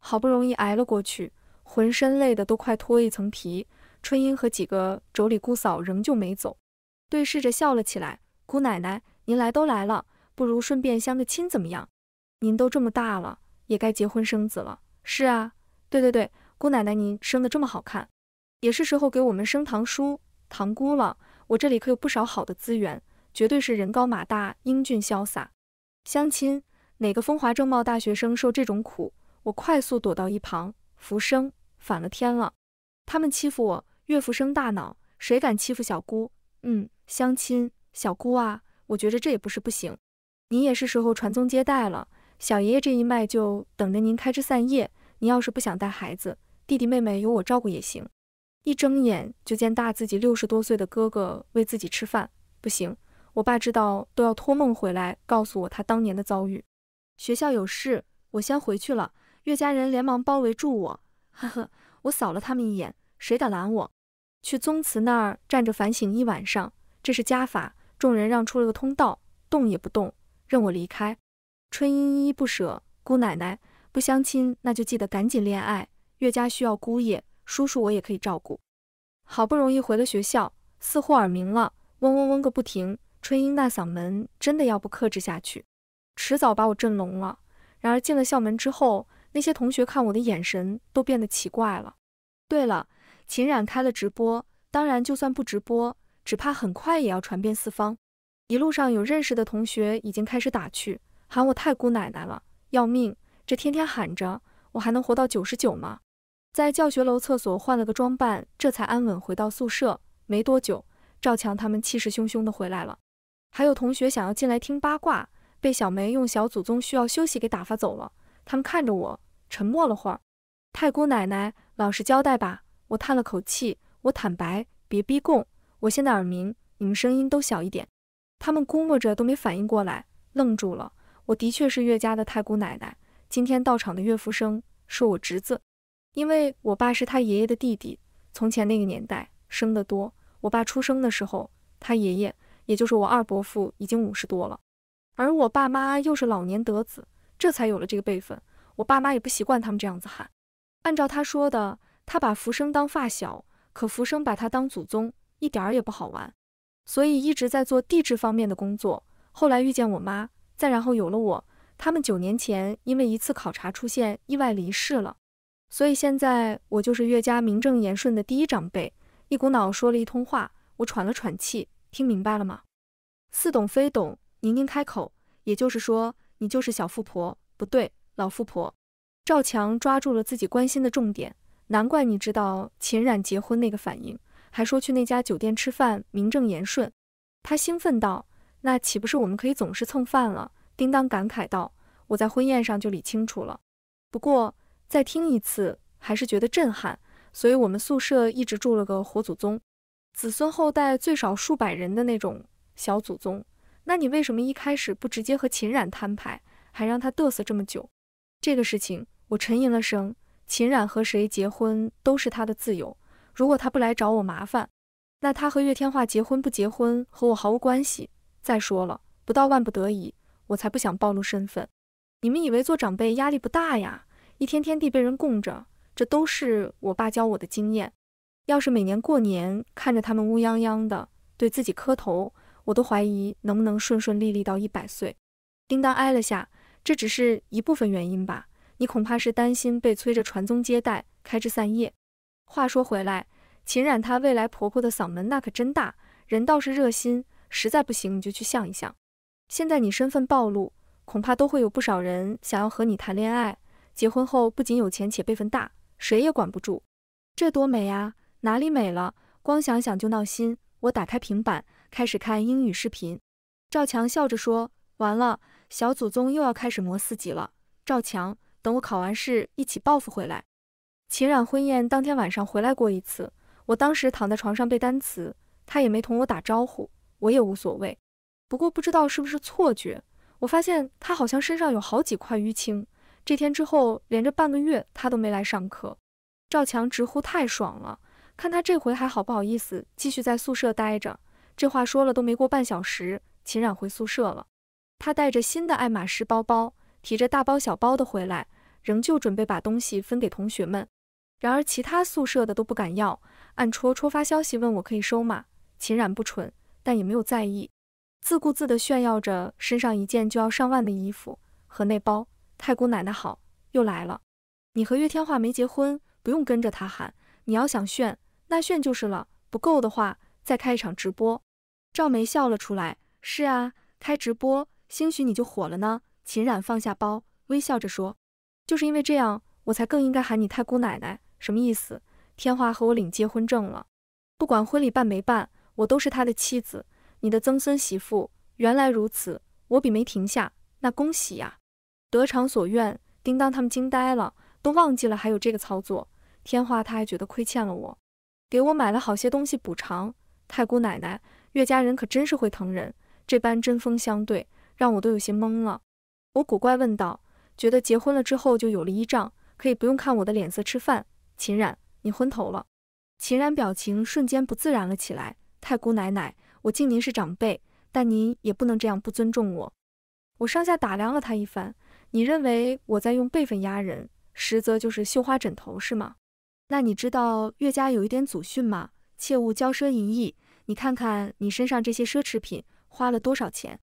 好不容易挨了过去，浑身累得都快脱一层皮。春英和几个妯娌姑嫂仍旧没走，对视着笑了起来。姑奶奶，您来都来了，不如顺便相个亲怎么样？您都这么大了，也该结婚生子了。是啊，对对对，姑奶奶您生的这么好看，也是时候给我们生堂叔堂姑了。我这里可有不少好的资源，绝对是人高马大、英俊潇洒。相亲，哪个风华正茂大学生受这种苦？我快速躲到一旁。浮生反了天了，他们欺负我！岳浮生大脑，谁敢欺负小姑？嗯，相亲，小姑啊，我觉着这也不是不行。您也是时候传宗接代了，小爷爷这一脉就等着您开枝散叶。您要是不想带孩子，弟弟妹妹有我照顾也行。一睁眼就见大自己六十多岁的哥哥为自己吃饭，不行，我爸知道都要托梦回来告诉我他当年的遭遇。学校有事，我先回去了。岳家人连忙包围住我，呵呵，我扫了他们一眼，谁敢拦我？去宗祠那儿站着反省一晚上，这是家法。众人让出了个通道，动也不动，任我离开。春英依依不舍，姑奶奶不相亲，那就记得赶紧恋爱。岳家需要姑爷。叔叔，我也可以照顾。好不容易回了学校，似乎耳鸣了，嗡嗡嗡个不停。春英那嗓门真的要不克制下去，迟早把我震聋了。然而进了校门之后，那些同学看我的眼神都变得奇怪了。对了，秦冉开了直播，当然就算不直播，只怕很快也要传遍四方。一路上有认识的同学已经开始打趣，喊我太姑奶奶了，要命！这天天喊着，我还能活到九十九吗？在教学楼厕所换了个装扮，这才安稳回到宿舍。没多久，赵强他们气势汹汹地回来了，还有同学想要进来听八卦，被小梅用小祖宗需要休息给打发走了。他们看着我，沉默了会儿。太姑奶奶，老实交代吧！我叹了口气，我坦白，别逼供。我现在耳鸣，你们声音都小一点。他们估摸着都没反应过来，愣住了。我的确是岳家的太姑奶奶，今天到场的岳父生是我侄子。因为我爸是他爷爷的弟弟，从前那个年代生的多。我爸出生的时候，他爷爷也就是我二伯父已经五十多了，而我爸妈又是老年得子，这才有了这个辈分。我爸妈也不习惯他们这样子喊。按照他说的，他把福生当发小，可福生把他当祖宗，一点也不好玩。所以一直在做地质方面的工作。后来遇见我妈，再然后有了我。他们九年前因为一次考察出现意外离世了。所以现在我就是岳家名正言顺的第一长辈，一股脑说了一通话，我喘了喘气，听明白了吗？似懂非懂，宁宁开口，也就是说你就是小富婆，不对，老富婆。赵强抓住了自己关心的重点，难怪你知道秦冉结婚那个反应，还说去那家酒店吃饭名正言顺。他兴奋道，那岂不是我们可以总是蹭饭了？叮当感慨道，我在婚宴上就理清楚了，不过。再听一次，还是觉得震撼。所以，我们宿舍一直住了个活祖宗，子孙后代最少数百人的那种小祖宗。那你为什么一开始不直接和秦冉摊牌，还让他嘚瑟这么久？这个事情，我沉吟了声。秦冉和谁结婚都是他的自由，如果他不来找我麻烦，那他和岳天化结婚不结婚和我毫无关系。再说了，不到万不得已，我才不想暴露身份。你们以为做长辈压力不大呀？一天天地被人供着，这都是我爸教我的经验。要是每年过年看着他们乌泱泱的对自己磕头，我都怀疑能不能顺顺利利到一百岁。叮当挨了下，这只是一部分原因吧。你恐怕是担心被催着传宗接代、开枝散叶。话说回来，秦冉她未来婆婆的嗓门那可真大，人倒是热心。实在不行你就去相一相。现在你身份暴露，恐怕都会有不少人想要和你谈恋爱。结婚后不仅有钱且辈分大，谁也管不住，这多美呀！哪里美了？光想想就闹心。我打开平板开始看英语视频。赵强笑着说：“完了，小祖宗又要开始磨四级了。”赵强，等我考完试一起报复回来。秦冉婚宴当天晚上回来过一次，我当时躺在床上背单词，他也没同我打招呼，我也无所谓。不过不知道是不是错觉，我发现他好像身上有好几块淤青。这天之后，连着半个月他都没来上课。赵强直呼太爽了，看他这回还好不好意思，继续在宿舍待着。这话说了都没过半小时，秦冉回宿舍了。他带着新的爱马仕包包，提着大包小包的回来，仍旧准备把东西分给同学们。然而其他宿舍的都不敢要，暗戳戳发消息问我可以收吗？秦冉不蠢，但也没有在意，自顾自地炫耀着身上一件就要上万的衣服和那包。太姑奶奶好，又来了。你和岳天化没结婚，不用跟着他喊。你要想炫，那炫就是了。不够的话，再开一场直播。赵梅笑了出来。是啊，开直播，兴许你就火了呢。秦冉放下包，微笑着说：“就是因为这样，我才更应该喊你太姑奶奶。什么意思？天华和我领结婚证了，不管婚礼办没办，我都是他的妻子，你的曾孙媳妇。”原来如此，我比没停下。那恭喜呀！得偿所愿，叮当他们惊呆了，都忘记了还有这个操作。天花，他还觉得亏欠了我，给我买了好些东西补偿。太姑奶奶，岳家人可真是会疼人，这般针锋相对，让我都有些懵了。我古怪问道，觉得结婚了之后就有了依仗，可以不用看我的脸色吃饭。秦冉，你昏头了。秦冉表情瞬间不自然了起来。太姑奶奶，我敬您是长辈，但您也不能这样不尊重我。我上下打量了他一番。你认为我在用辈分压人，实则就是绣花枕头是吗？那你知道岳家有一点祖训吗？切勿骄奢淫逸。你看看你身上这些奢侈品，花了多少钱？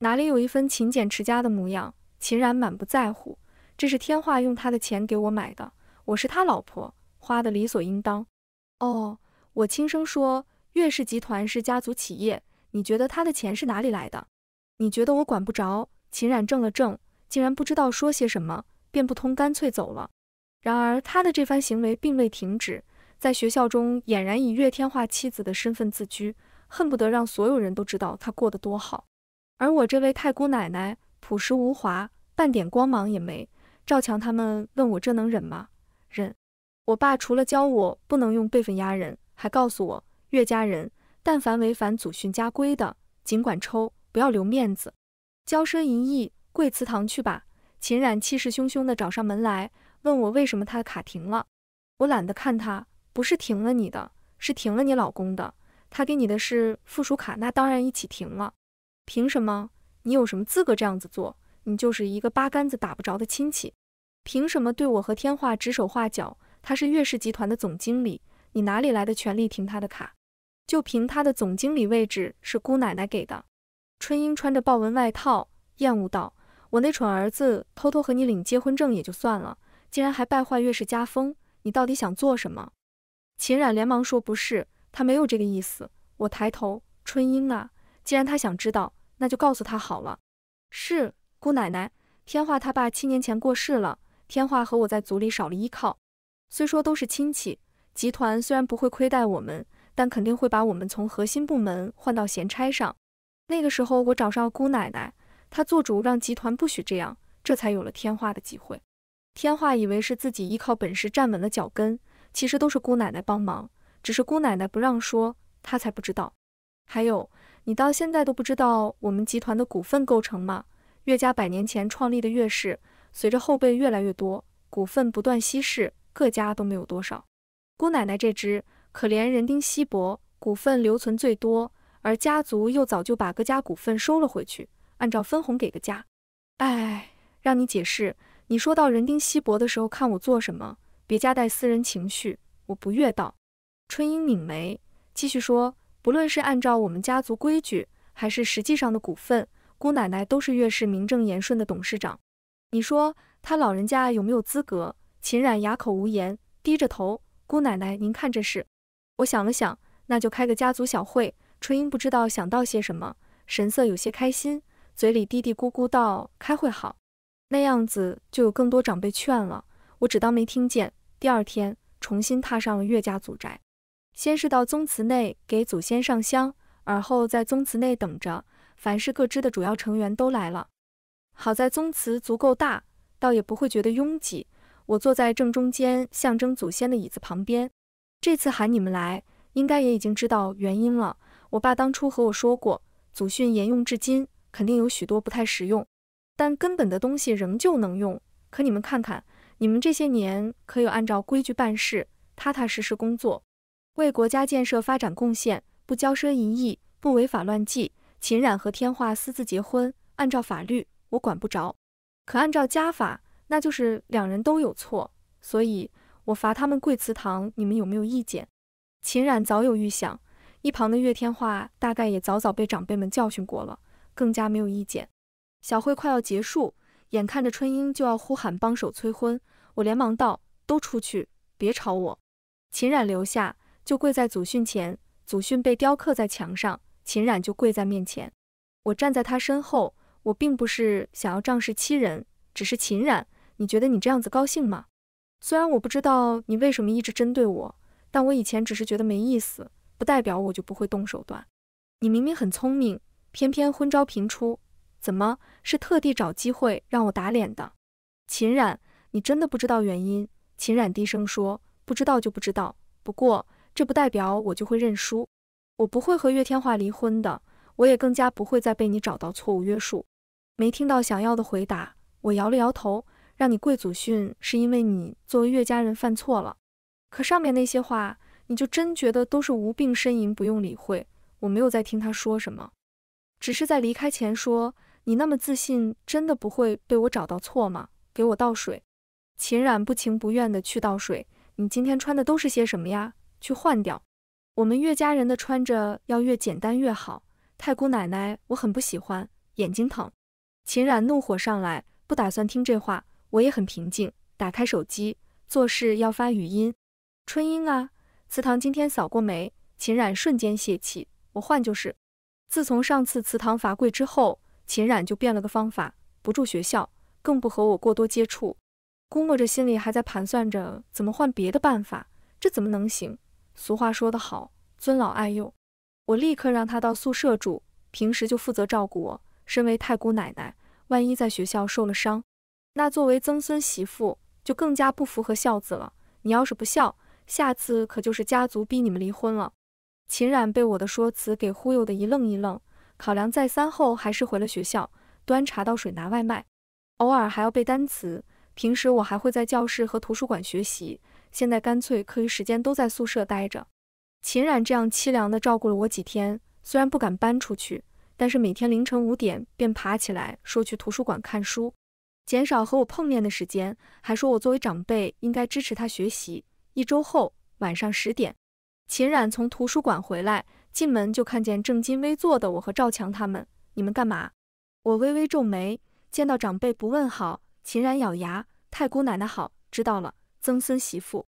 哪里有一分勤俭持家的模样？秦然满不在乎，这是天化用他的钱给我买的，我是他老婆，花的理所应当。哦，我轻声说，岳氏集团是家族企业，你觉得他的钱是哪里来的？你觉得我管不着？秦冉怔了怔，竟然不知道说些什么，便不通，干脆走了。然而他的这番行为并未停止，在学校中俨然以岳天化妻子的身份自居，恨不得让所有人都知道他过得多好。而我这位太姑奶奶朴实无华，半点光芒也没。赵强他们问我这能忍吗？忍。我爸除了教我不能用辈分压人，还告诉我岳家人，但凡违反祖训家规的，尽管抽，不要留面子，骄奢淫逸。跪祠堂去吧！秦冉气势汹汹地找上门来，问我为什么她的卡停了。我懒得看他，不是停了你的，是停了你老公的。他给你的是附属卡，那当然一起停了。凭什么？你有什么资格这样子做？你就是一个八竿子打不着的亲戚，凭什么对我和天化指手画脚？他是岳氏集团的总经理，你哪里来的权利停他的卡？就凭他的总经理位置是姑奶奶给的。春英穿着豹纹外套，厌恶道。我那蠢儿子偷偷和你领结婚证也就算了，竟然还败坏岳氏家风，你到底想做什么？秦冉连忙说：“不是，他没有这个意思。”我抬头：“春英啊，既然他想知道，那就告诉他好了。”是姑奶奶，天化他爸七年前过世了，天化和我在族里少了依靠。虽说都是亲戚，集团虽然不会亏待我们，但肯定会把我们从核心部门换到闲差上。那个时候我找上了姑奶奶。他做主让集团不许这样，这才有了天化的机会。天化以为是自己依靠本事站稳了脚跟，其实都是姑奶奶帮忙，只是姑奶奶不让说，他才不知道。还有，你到现在都不知道我们集团的股份构成吗？岳家百年前创立的岳氏，随着后辈越来越多，股份不断稀释，各家都没有多少。姑奶奶这支可怜人丁稀薄，股份留存最多，而家族又早就把各家股份收了回去。按照分红给个价，哎，让你解释，你说到人丁稀薄的时候看我做什么？别夹带私人情绪，我不悦道。春英拧眉，继续说，不论是按照我们家族规矩，还是实际上的股份，姑奶奶都是岳氏名正言顺的董事长。你说他老人家有没有资格？秦冉哑口无言，低着头。姑奶奶，您看这事，我想了想，那就开个家族小会。春英不知道想到些什么，神色有些开心。嘴里嘀嘀咕咕道：“开会好，那样子就有更多长辈劝了。”我只当没听见。第二天，重新踏上了岳家祖宅，先是到宗祠内给祖先上香，而后在宗祠内等着，凡是各支的主要成员都来了。好在宗祠足够大，倒也不会觉得拥挤。我坐在正中间，象征祖先的椅子旁边。这次喊你们来，应该也已经知道原因了。我爸当初和我说过，祖训沿用至今。肯定有许多不太实用，但根本的东西仍旧能用。可你们看看，你们这些年可有按照规矩办事，踏踏实实工作，为国家建设发展贡献，不骄奢淫逸，不违法乱纪？秦冉和天化私自结婚，按照法律我管不着，可按照家法，那就是两人都有错，所以我罚他们跪祠堂。你们有没有意见？秦冉早有预想，一旁的岳天化大概也早早被长辈们教训过了。更加没有意见。小会快要结束，眼看着春英就要呼喊帮手催婚，我连忙道：“都出去，别吵我。”秦冉留下，就跪在祖训前。祖训被雕刻在墙上，秦冉就跪在面前。我站在他身后。我并不是想要仗势欺人，只是秦冉，你觉得你这样子高兴吗？虽然我不知道你为什么一直针对我，但我以前只是觉得没意思，不代表我就不会动手段。你明明很聪明。偏偏婚招频出，怎么是特地找机会让我打脸的？秦冉，你真的不知道原因？秦冉低声说：“不知道就不知道，不过这不代表我就会认输。我不会和岳天华离婚的，我也更加不会再被你找到错误约束。”没听到想要的回答，我摇了摇头。让你跪祖训，是因为你作为岳家人犯错了。可上面那些话，你就真觉得都是无病呻吟，不用理会？我没有再听他说什么。只是在离开前说：“你那么自信，真的不会被我找到错吗？”给我倒水。秦冉不情不愿的去倒水。你今天穿的都是些什么呀？去换掉。我们岳家人的穿着要越简单越好。太姑奶奶，我很不喜欢，眼睛疼。秦冉怒火上来，不打算听这话。我也很平静，打开手机，做事要发语音。春英啊，祠堂今天扫过没？秦冉瞬间泄气，我换就是。自从上次祠堂罚跪之后，秦冉就变了个方法，不住学校，更不和我过多接触。估摸着心里还在盘算着怎么换别的办法，这怎么能行？俗话说得好，尊老爱幼。我立刻让他到宿舍住，平时就负责照顾我。身为太姑奶奶，万一在学校受了伤，那作为曾孙媳妇就更加不符合孝字了。你要是不孝，下次可就是家族逼你们离婚了。秦冉被我的说辞给忽悠的一愣一愣，考量再三后，还是回了学校，端茶倒水拿外卖，偶尔还要背单词。平时我还会在教室和图书馆学习，现在干脆课余时间都在宿舍待着。秦冉这样凄凉的照顾了我几天，虽然不敢搬出去，但是每天凌晨五点便爬起来说去图书馆看书，减少和我碰面的时间，还说我作为长辈应该支持他学习。一周后晚上十点。秦冉从图书馆回来，进门就看见正襟危坐的我和赵强他们。你们干嘛？我微微皱眉，见到长辈不问好。秦冉咬牙：“太姑奶奶好，知道了，曾孙媳妇。”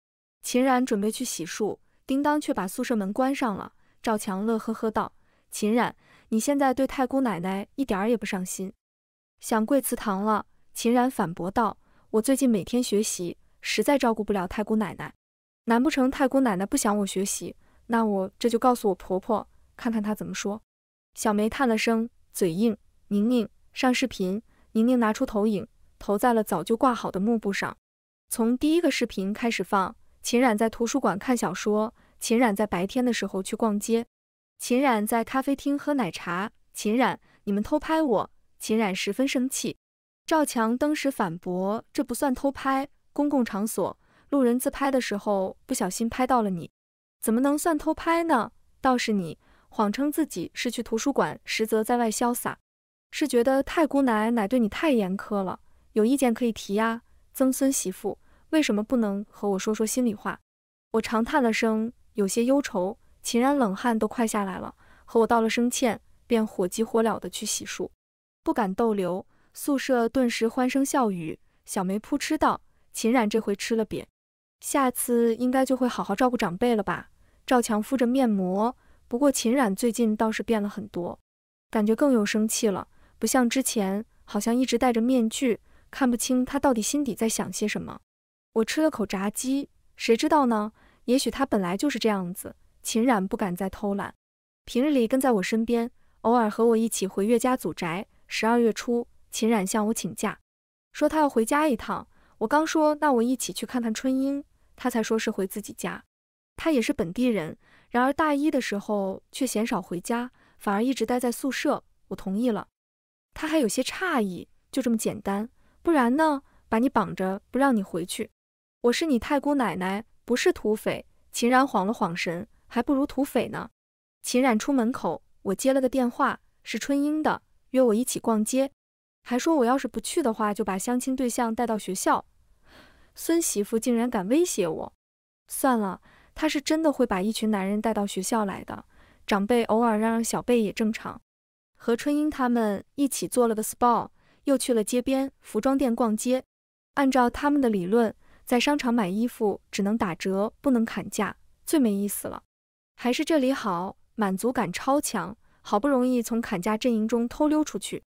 秦冉准备去洗漱，叮当却把宿舍门关上了。赵强乐呵呵道：“秦冉，你现在对太姑奶奶一点也不上心，想跪祠堂了。”秦冉反驳道：“我最近每天学习，实在照顾不了太姑奶奶。”难不成太姑奶奶不想我学习？那我这就告诉我婆婆，看看她怎么说。小梅叹了声，嘴硬。宁宁上视频，宁宁拿出投影，投在了早就挂好的幕布上。从第一个视频开始放：秦冉在图书馆看小说，秦冉在白天的时候去逛街，秦冉在咖啡厅喝奶茶，秦冉你们偷拍我！秦冉十分生气。赵强当时反驳：这不算偷拍，公共场所。路人自拍的时候不小心拍到了你，怎么能算偷拍呢？倒是你谎称自己是去图书馆，实则在外潇洒，是觉得太姑奶奶对你太严苛了，有意见可以提呀。曾孙媳妇，为什么不能和我说说心里话？我长叹了声，有些忧愁。秦然冷汗都快下来了，和我道了声歉，便火急火燎的去洗漱，不敢逗留。宿舍顿时欢声笑语。小梅扑哧道：“秦然这回吃了瘪。”下次应该就会好好照顾长辈了吧？赵强敷着面膜，不过秦冉最近倒是变了很多，感觉更有生气了，不像之前，好像一直戴着面具，看不清他到底心底在想些什么。我吃了口炸鸡，谁知道呢？也许他本来就是这样子。秦冉不敢再偷懒，平日里跟在我身边，偶尔和我一起回岳家祖宅。十二月初，秦冉向我请假，说他要回家一趟。我刚说，那我一起去看看春英，她才说是回自己家。她也是本地人，然而大一的时候却鲜少回家，反而一直待在宿舍。我同意了，她还有些诧异，就这么简单？不然呢？把你绑着不让你回去？我是你太姑奶奶，不是土匪。秦冉晃了晃神，还不如土匪呢。秦冉出门口，我接了个电话，是春英的，约我一起逛街。还说我要是不去的话，就把相亲对象带到学校。孙媳妇竟然敢威胁我！算了，她是真的会把一群男人带到学校来的。长辈偶尔让让小辈也正常。和春英他们一起做了个 spa，又去了街边服装店逛街。按照他们的理论，在商场买衣服只能打折，不能砍价，最没意思了。还是这里好，满足感超强。好不容易从砍价阵营中偷溜出去。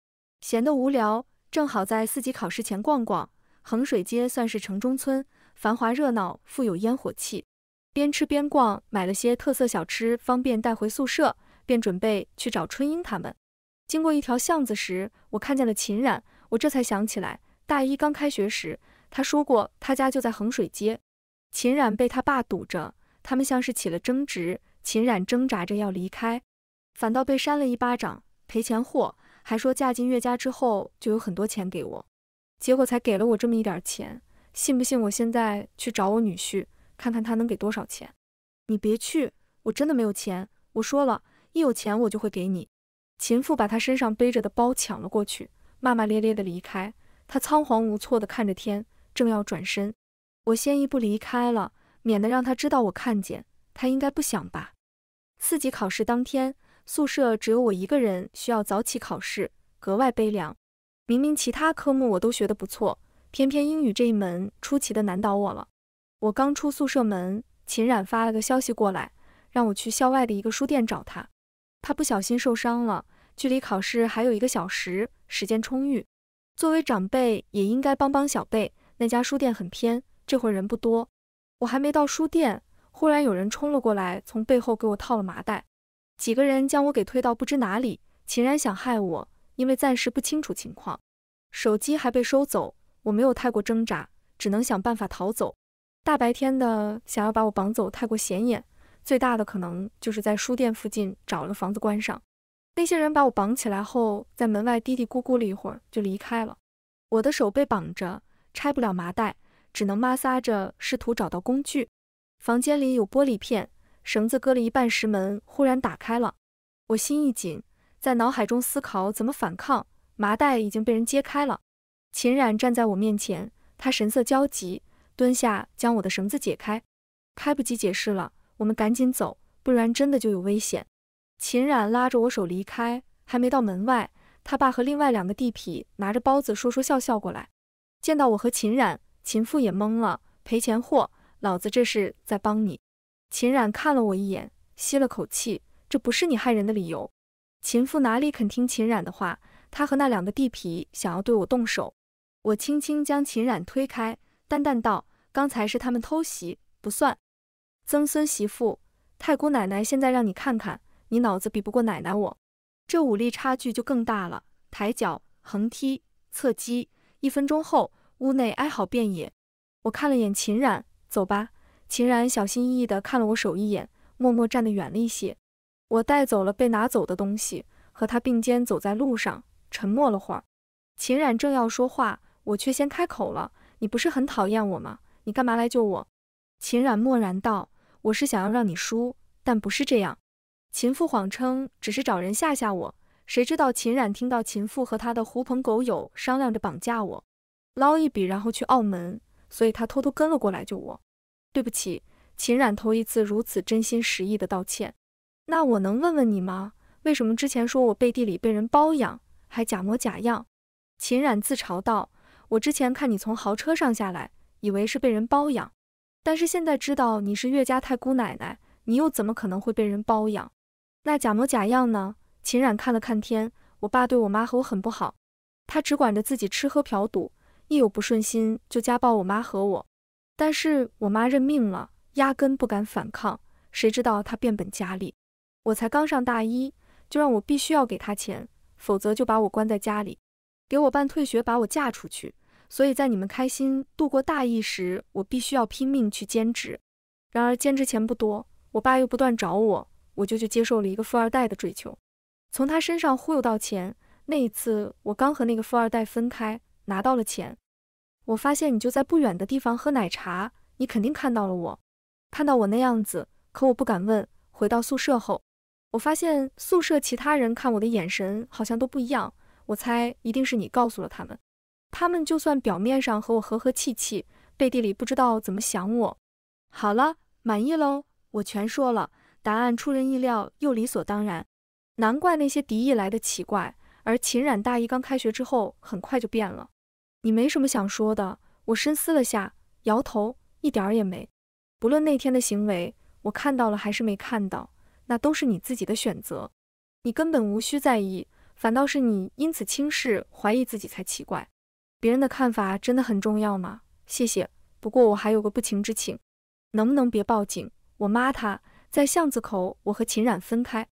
闲得无聊，正好在四级考试前逛逛。衡水街算是城中村，繁华热闹，富有烟火气。边吃边逛，买了些特色小吃，方便带回宿舍。便准备去找春英他们。经过一条巷子时，我看见了秦冉，我这才想起来，大一刚开学时，他说过他家就在衡水街。秦冉被他爸堵着，他们像是起了争执。秦冉挣扎着要离开，反倒被扇了一巴掌，赔钱货。还说嫁进岳家之后就有很多钱给我，结果才给了我这么一点钱，信不信我现在去找我女婿看看他能给多少钱？你别去，我真的没有钱。我说了一有钱我就会给你。秦父把他身上背着的包抢了过去，骂骂咧咧的离开。他仓皇无措的看着天，正要转身，我先一步离开了，免得让他知道我看见他应该不想吧。四级考试当天。宿舍只有我一个人，需要早起考试，格外悲凉。明明其他科目我都学得不错，偏偏英语这一门出奇的难倒我了。我刚出宿舍门，秦冉发了个消息过来，让我去校外的一个书店找他。他不小心受伤了，距离考试还有一个小时，时间充裕。作为长辈，也应该帮帮小辈。那家书店很偏，这会儿人不多。我还没到书店，忽然有人冲了过来，从背后给我套了麻袋。几个人将我给推到不知哪里，秦然想害我，因为暂时不清楚情况，手机还被收走，我没有太过挣扎，只能想办法逃走。大白天的，想要把我绑走太过显眼，最大的可能就是在书店附近找了房子关上。那些人把我绑起来后，在门外嘀嘀咕咕了一会儿就离开了。我的手被绑着，拆不了麻袋，只能摩挲着试图找到工具。房间里有玻璃片。绳子割了一半，石门忽然打开了，我心一紧，在脑海中思考怎么反抗。麻袋已经被人揭开了，秦冉站在我面前，他神色焦急，蹲下将我的绳子解开。来不及解释了，我们赶紧走，不然真的就有危险。秦冉拉着我手离开，还没到门外，他爸和另外两个地痞拿着包子说说笑笑过来，见到我和秦冉，秦父也懵了：“赔钱货，老子这是在帮你。”秦冉看了我一眼，吸了口气，这不是你害人的理由。秦父哪里肯听秦冉的话，他和那两个地痞想要对我动手。我轻轻将秦冉推开，淡淡道：“刚才是他们偷袭，不算。曾孙媳妇，太姑奶奶现在让你看看，你脑子比不过奶奶，我这武力差距就更大了。抬脚、横踢、侧击，一分钟后，屋内哀嚎遍野。我看了眼秦冉，走吧。”秦冉小心翼翼地看了我手一眼，默默站得远了一些。我带走了被拿走的东西，和他并肩走在路上，沉默了会儿。秦冉正要说话，我却先开口了：“你不是很讨厌我吗？你干嘛来救我？”秦冉默然道：“我是想要让你输，但不是这样。”秦父谎称只是找人吓吓我，谁知道秦冉听到秦父和他的狐朋狗友商量着绑架我，捞一笔然后去澳门，所以他偷偷跟了过来救我。对不起，秦冉头一次如此真心实意的道歉。那我能问问你吗？为什么之前说我背地里被人包养，还假模假样？秦冉自嘲道：“我之前看你从豪车上下来，以为是被人包养，但是现在知道你是岳家太姑奶奶，你又怎么可能会被人包养？那假模假样呢？”秦冉看了看天：“我爸对我妈和我很不好，他只管着自己吃喝嫖赌，一有不顺心就家暴我妈和我。”但是我妈认命了，压根不敢反抗。谁知道她变本加厉，我才刚上大一，就让我必须要给她钱，否则就把我关在家里，给我办退学，把我嫁出去。所以在你们开心度过大一时，我必须要拼命去兼职。然而兼职钱不多，我爸又不断找我，我就去接受了一个富二代的追求，从他身上忽悠到钱。那一次我刚和那个富二代分开，拿到了钱。我发现你就在不远的地方喝奶茶，你肯定看到了我，看到我那样子，可我不敢问。回到宿舍后，我发现宿舍其他人看我的眼神好像都不一样，我猜一定是你告诉了他们。他们就算表面上和我和和气气，背地里不知道怎么想我。好了，满意喽，我全说了，答案出人意料又理所当然，难怪那些敌意来的奇怪。而秦冉大一刚开学之后，很快就变了。你没什么想说的？我深思了下，摇头，一点儿也没。不论那天的行为，我看到了还是没看到，那都是你自己的选择，你根本无需在意。反倒是你因此轻视、怀疑自己才奇怪。别人的看法真的很重要吗？谢谢。不过我还有个不情之请，能不能别报警？我妈她在巷子口，我和秦冉分开，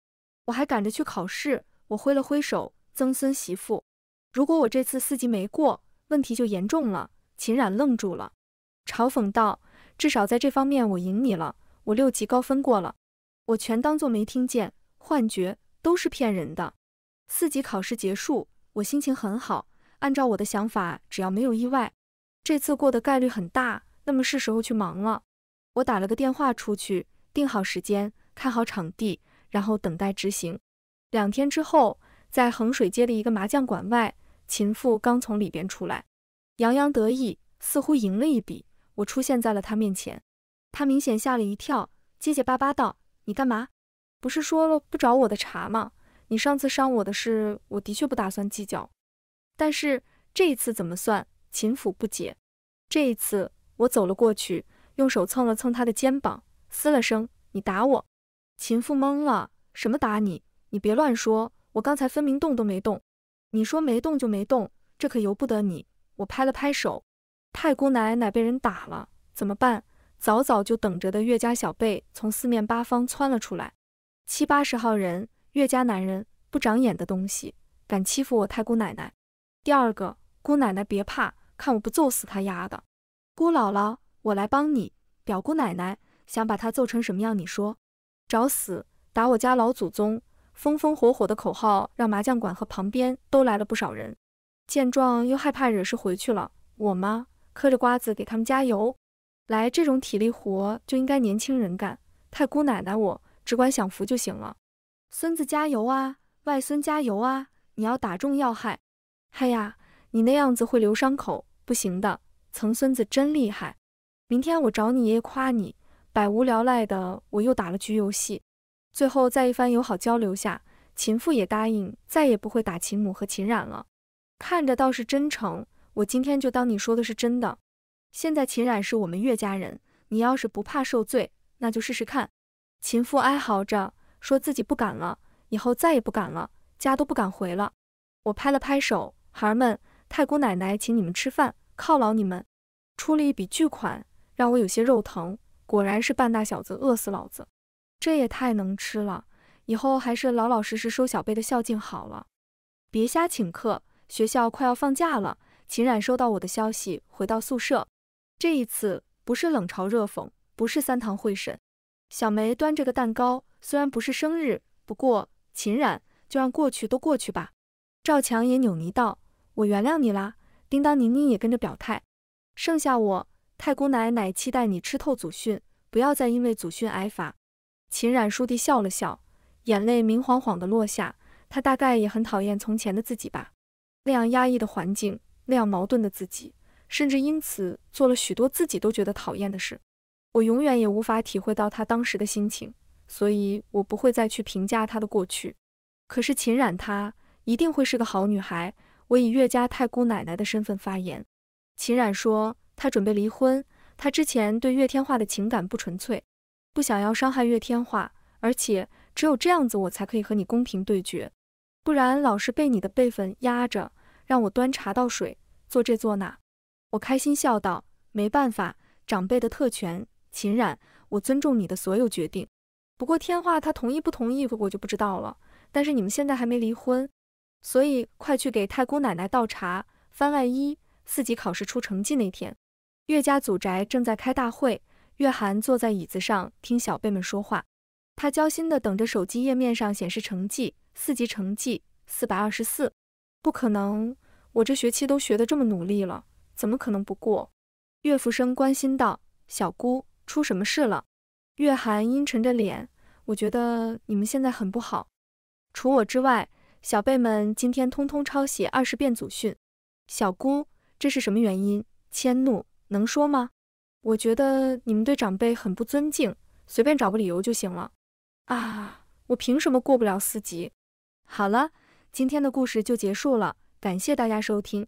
我还赶着去考试。我挥了挥手，曾孙媳妇。如果我这次四级没过。问题就严重了，秦冉愣住了，嘲讽道：“至少在这方面我赢你了，我六级高分过了，我全当做没听见，幻觉都是骗人的。”四级考试结束，我心情很好。按照我的想法，只要没有意外，这次过的概率很大。那么是时候去忙了。我打了个电话出去，定好时间，看好场地，然后等待执行。两天之后，在衡水街的一个麻将馆外。秦父刚从里边出来，洋洋得意，似乎赢了一笔。我出现在了他面前，他明显吓了一跳，结结巴巴道：“你干嘛？不是说了不找我的茬吗？你上次伤我的事，我的确不打算计较，但是这一次怎么算？”秦府不解。这一次，我走了过去，用手蹭了蹭他的肩膀，嘶了声：“你打我！”秦父懵了：“什么打你？你别乱说，我刚才分明动都没动。”你说没动就没动，这可由不得你。我拍了拍手，太姑奶奶被人打了，怎么办？早早就等着的岳家小辈从四面八方窜了出来，七八十号人。岳家男人，不长眼的东西，敢欺负我太姑奶奶！第二个姑奶奶别怕，看我不揍死他丫的！姑姥姥，我来帮你。表姑奶奶，想把他揍成什么样？你说，找死！打我家老祖宗！风风火火的口号让麻将馆和旁边都来了不少人，见状又害怕惹事回去了。我妈磕着瓜子给他们加油，来这种体力活就应该年轻人干，太姑奶奶我只管享福就行了。孙子加油啊，外孙加油啊，你要打中要害。哎呀，你那样子会留伤口，不行的。曾孙子真厉害，明天我找你爷爷夸你。百无聊赖的我又打了局游戏。最后，在一番友好交流下，秦父也答应再也不会打秦母和秦冉了。看着倒是真诚，我今天就当你说的是真的。现在秦冉是我们岳家人，你要是不怕受罪，那就试试看。秦父哀嚎着说自己不敢了，以后再也不敢了，家都不敢回了。我拍了拍手，孩儿们，太姑奶奶请你们吃饭，犒劳你们，出了一笔巨款，让我有些肉疼。果然是半大小子，饿死老子。这也太能吃了，以后还是老老实实收小贝的孝敬好了，别瞎请客。学校快要放假了。秦冉收到我的消息，回到宿舍。这一次不是冷嘲热讽，不是三堂会审。小梅端着个蛋糕，虽然不是生日，不过秦冉就让过去都过去吧。赵强也扭捏道：“我原谅你啦。”叮当、宁宁也跟着表态。剩下我太姑奶奶期待你吃透祖训，不要再因为祖训挨罚。秦冉书地笑了笑，眼泪明晃晃地落下。她大概也很讨厌从前的自己吧，那样压抑的环境，那样矛盾的自己，甚至因此做了许多自己都觉得讨厌的事。我永远也无法体会到她当时的心情，所以我不会再去评价她的过去。可是秦冉，她一定会是个好女孩。我以岳家太姑奶奶的身份发言。秦冉说，她准备离婚。她之前对岳天化的情感不纯粹。不想要伤害岳天化，而且只有这样子我才可以和你公平对决，不然老是被你的辈分压着，让我端茶倒水，做这做那。我开心笑道：“没办法，长辈的特权。”秦冉，我尊重你的所有决定。不过天化他同意不同意，我就不知道了。但是你们现在还没离婚，所以快去给太姑奶奶倒茶。番外一：四级考试出成绩那天，岳家祖宅正在开大会。月涵坐在椅子上听小辈们说话，他焦心地等着手机页面上显示成绩，四级成绩四百二十四，不可能，我这学期都学得这么努力了，怎么可能不过？岳福生关心道：“小姑，出什么事了？”月涵阴沉着脸：“我觉得你们现在很不好，除我之外，小辈们今天通通抄写二十遍祖训。”小姑，这是什么原因？迁怒，能说吗？我觉得你们对长辈很不尊敬，随便找个理由就行了。啊，我凭什么过不了四级？好了，今天的故事就结束了，感谢大家收听。